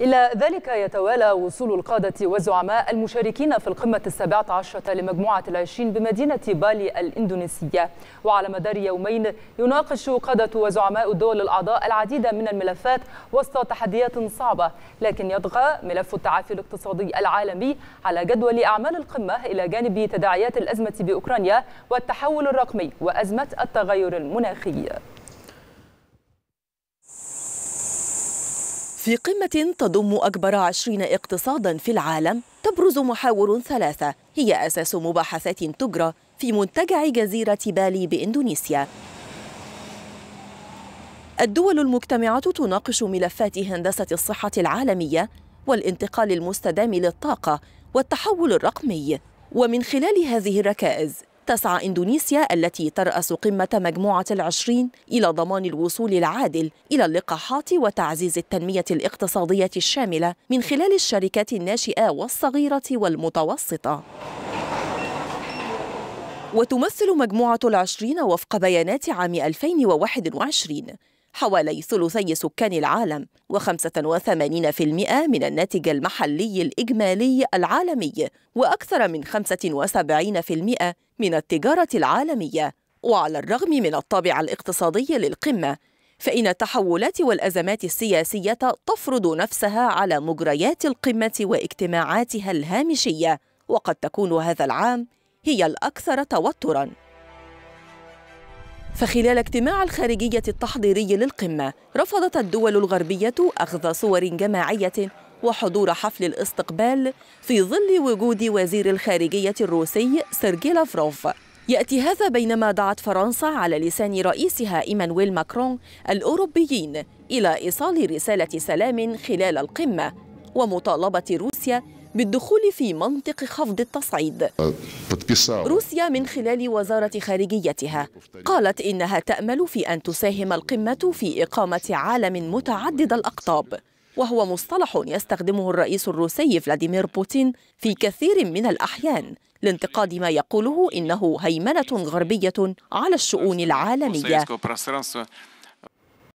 إلى ذلك يتوالى وصول القادة والزعماء المشاركين في القمة السابعة عشرة لمجموعة العشرين بمدينة بالي الإندونيسية وعلى مدار يومين يناقش قادة وزعماء الدول الأعضاء العديد من الملفات وسط تحديات صعبة لكن يطغى ملف التعافي الاقتصادي العالمي على جدول أعمال القمة إلى جانب تداعيات الأزمة بأوكرانيا والتحول الرقمي وأزمة التغير المناخي في قمة تضم أكبر عشرين اقتصادا في العالم تبرز محاور ثلاثة هي أساس مباحثات تجرى في منتجع جزيرة بالي بإندونيسيا الدول المجتمعة تناقش ملفات هندسة الصحة العالمية والانتقال المستدام للطاقة والتحول الرقمي ومن خلال هذه الركائز تسعى إندونيسيا التي ترأس قمة مجموعة العشرين إلى ضمان الوصول العادل إلى اللقاحات وتعزيز التنمية الاقتصادية الشاملة من خلال الشركات الناشئة والصغيرة والمتوسطة وتمثل مجموعة العشرين وفق بيانات عام 2021 حوالي ثلثي سكان العالم و85% من الناتج المحلي الإجمالي العالمي وأكثر من 75% من التجارة العالمية وعلى الرغم من الطابع الاقتصادي للقمة فإن التحولات والأزمات السياسية تفرض نفسها على مجريات القمة واجتماعاتها الهامشية وقد تكون هذا العام هي الأكثر توتراً فخلال اجتماع الخارجية التحضيري للقمة رفضت الدول الغربية أخذ صور جماعية وحضور حفل الاستقبال في ظل وجود وزير الخارجية الروسي سيرجي لافروف يأتي هذا بينما دعت فرنسا على لسان رئيسها إيمانويل ماكرون الأوروبيين إلى إيصال رسالة سلام خلال القمة ومطالبة روسيا بالدخول في منطق خفض التصعيد أه، روسيا من خلال وزارة خارجيتها قالت إنها تأمل في أن تساهم القمة في إقامة عالم متعدد الأقطاب وهو مصطلح يستخدمه الرئيس الروسي فلاديمير بوتين في كثير من الأحيان لانتقاد ما يقوله إنه هيمنة غربية على الشؤون العالمية